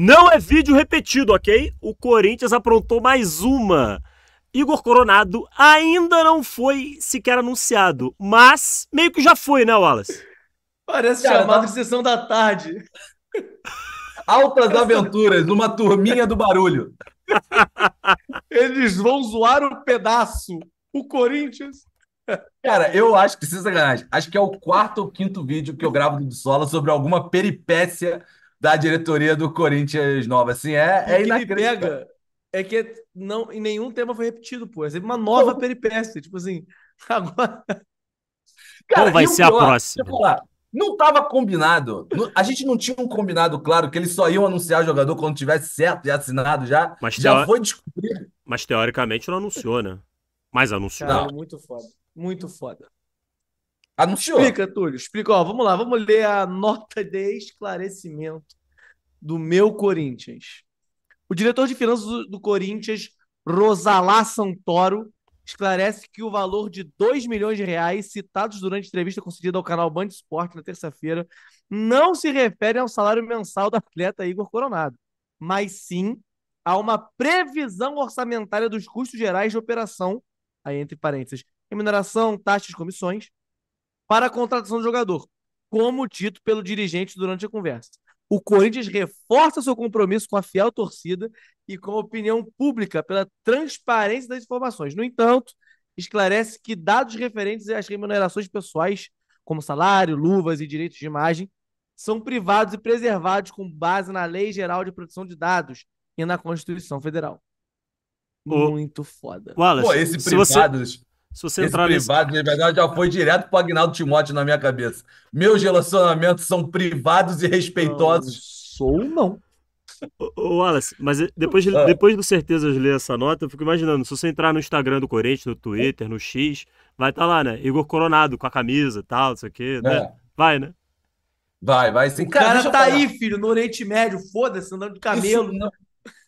Não é vídeo repetido, ok? O Corinthians aprontou mais uma. Igor Coronado ainda não foi sequer anunciado, mas meio que já foi, né, Wallace? Parece Cara, chamado de sessão da tarde. Altas aventuras numa turminha do barulho. Eles vão zoar o um pedaço. O Corinthians. Cara, eu acho que, sem sacanagem, acho que é o quarto ou quinto vídeo que eu gravo do Sola sobre alguma peripécia da diretoria do Corinthians nova. Assim, é, é inacreditável. É que é, não, em nenhum tema foi repetido, pô. É uma nova peripécia. Tipo assim, agora. Cara, Qual vai ser pior, a próxima? Falar, não estava combinado. A gente não tinha um combinado claro que eles só iam anunciar o jogador quando tivesse certo e assinado já. Mas já foi descobrido. Mas teoricamente não anunciou, né? Mas anunciou. Cara, muito foda. Muito foda. Anunciou. Explica, Túlio. Explica. Ó, vamos lá, vamos ler a nota de esclarecimento do meu Corinthians. O diretor de finanças do Corinthians, Rosalá Santoro, esclarece que o valor de 2 milhões de reais citados durante a entrevista concedida ao canal Band Esporte na terça-feira não se refere ao salário mensal do atleta Igor Coronado, mas sim a uma previsão orçamentária dos custos gerais de operação, aí entre parênteses, remuneração, taxas, comissões, para a contratação do jogador, como dito pelo dirigente durante a conversa. O Corinthians reforça seu compromisso com a fiel torcida e com a opinião pública pela transparência das informações. No entanto, esclarece que dados referentes às remunerações pessoais, como salário, luvas e direitos de imagem, são privados e preservados com base na Lei Geral de Proteção de Dados e na Constituição Federal. Muito foda. Wallace, Pô, esse privados, você... Se você Esse entrar privado nesse... de já foi direto para Agnaldo Timóteo na minha cabeça. Meus relacionamentos são privados e respeitosos. Não, sou não. Ô, Wallace, mas depois, de, ah. depois do certeza de ler essa nota, eu fico imaginando, se você entrar no Instagram do Corinthians, no Twitter, no X, vai estar tá lá, né? Igor Coronado com a camisa e tal, não sei o quê, né? É. Vai, né? Vai, vai sim. O cara, cara tá aí, filho, no Oriente Médio, foda-se, andando de camelo. Isso,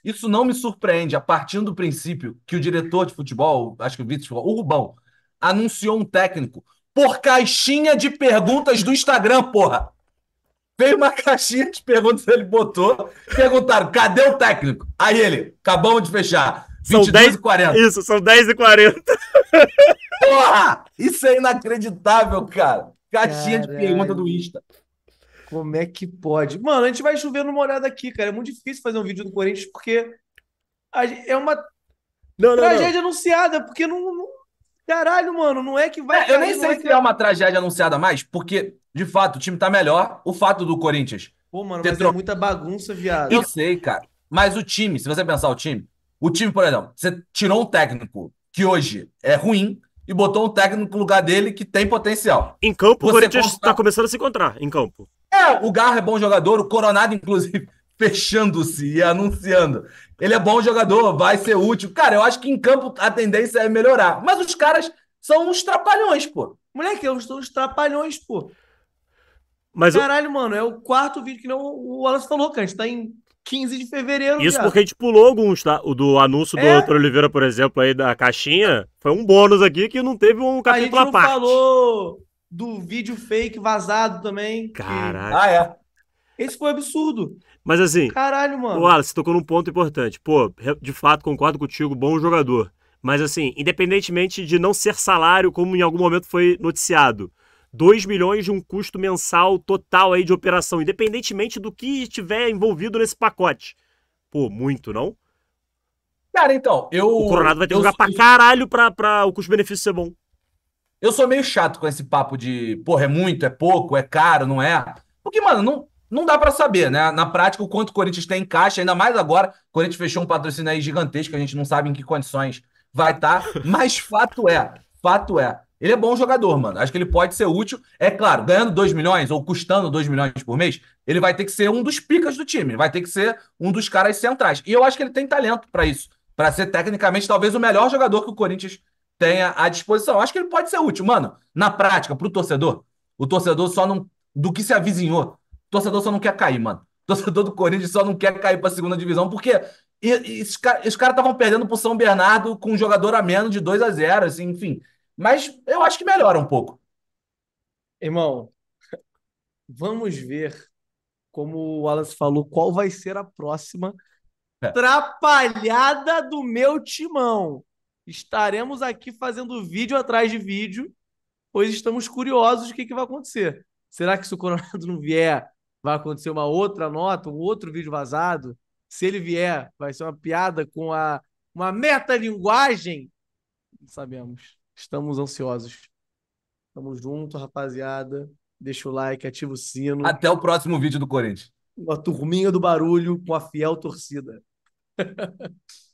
isso não me surpreende, a partir do princípio que o diretor de futebol, acho que o falou, o Rubão, anunciou um técnico por caixinha de perguntas do Instagram, porra. Veio uma caixinha de perguntas, ele botou, perguntaram, cadê o técnico? Aí ele, acabamos de fechar. São 10 e 40. Isso, são 10 e 40. Porra! Isso é inacreditável, cara. Caixinha de pergunta do Insta. Como é que pode? Mano, a gente vai chover numa olhada aqui, cara. É muito difícil fazer um vídeo do Corinthians porque é uma não, não, tragédia não. anunciada, porque não, não, Caralho, mano, não é que vai. É, eu nem sei é se é uma tragédia anunciada mais, porque, de fato, o time tá melhor. O fato do Corinthians. Pô, mano, mas tro... é muita bagunça, viado. Eu sei, cara. Mas o time, se você pensar o time, o time, por exemplo, você tirou um técnico que hoje é ruim e botou um técnico no lugar dele que tem potencial. Em campo, você o Corinthians está começando a se encontrar, em campo. É, o Garro é bom jogador, o Coronado, inclusive, fechando-se e anunciando. Ele é bom jogador, vai ser útil. Cara, eu acho que em campo a tendência é melhorar. Mas os caras são uns trapalhões, pô. Moleque, eu é sou uns trapalhões, pô. Mas Caralho, eu... mano, é o quarto vídeo que não, o Wallace falou, cara. A gente tá em 15 de fevereiro. Isso já. porque a gente pulou alguns, tá? O do anúncio do é. Dr. Oliveira, por exemplo, aí da caixinha, foi um bônus aqui que não teve um capítulo a, gente não parte. falou do vídeo fake vazado também. Caralho. Que... Ah, é. Esse foi absurdo. Mas assim. Caralho, mano. O Wallace tocou num ponto importante. Pô, de fato, concordo contigo, bom jogador. Mas assim, independentemente de não ser salário, como em algum momento foi noticiado, 2 milhões de um custo mensal total aí de operação, independentemente do que estiver envolvido nesse pacote. Pô, muito, não? Cara, então, eu. O Coronado vai ter que jogar pra caralho pra, pra o custo-benefício ser bom. Eu sou meio chato com esse papo de, porra, é muito, é pouco, é caro, não é? Porque, mano, não, não dá para saber, né? Na prática, o quanto o Corinthians tem em caixa, ainda mais agora, o Corinthians fechou um patrocínio aí gigantesco, a gente não sabe em que condições vai estar, tá, mas fato é, fato é. Ele é bom jogador, mano. Acho que ele pode ser útil. É claro, ganhando 2 milhões ou custando 2 milhões por mês, ele vai ter que ser um dos picas do time, vai ter que ser um dos caras centrais. E eu acho que ele tem talento para isso, para ser tecnicamente talvez o melhor jogador que o Corinthians tenha à disposição. Acho que ele pode ser útil, mano. Na prática, pro torcedor, o torcedor só não. Do que se avizinhou, o torcedor só não quer cair, mano. O torcedor do Corinthians só não quer cair pra segunda divisão, porque e, os caras estavam perdendo pro São Bernardo com um jogador a menos de 2 a 0 assim, enfim. Mas eu acho que melhora um pouco. Irmão, vamos ver, como o Wallace falou, qual vai ser a próxima Atrapalhada é. trapalhada do meu timão. Estaremos aqui fazendo vídeo atrás de vídeo, pois estamos curiosos do que, que vai acontecer. Será que se o Coronado não vier, vai acontecer uma outra nota, um outro vídeo vazado? Se ele vier, vai ser uma piada com a, uma metalinguagem? Não sabemos. Estamos ansiosos. Tamo junto, rapaziada. Deixa o like, ativa o sino. Até o próximo vídeo do Corinthians. Uma turminha do barulho com a fiel torcida.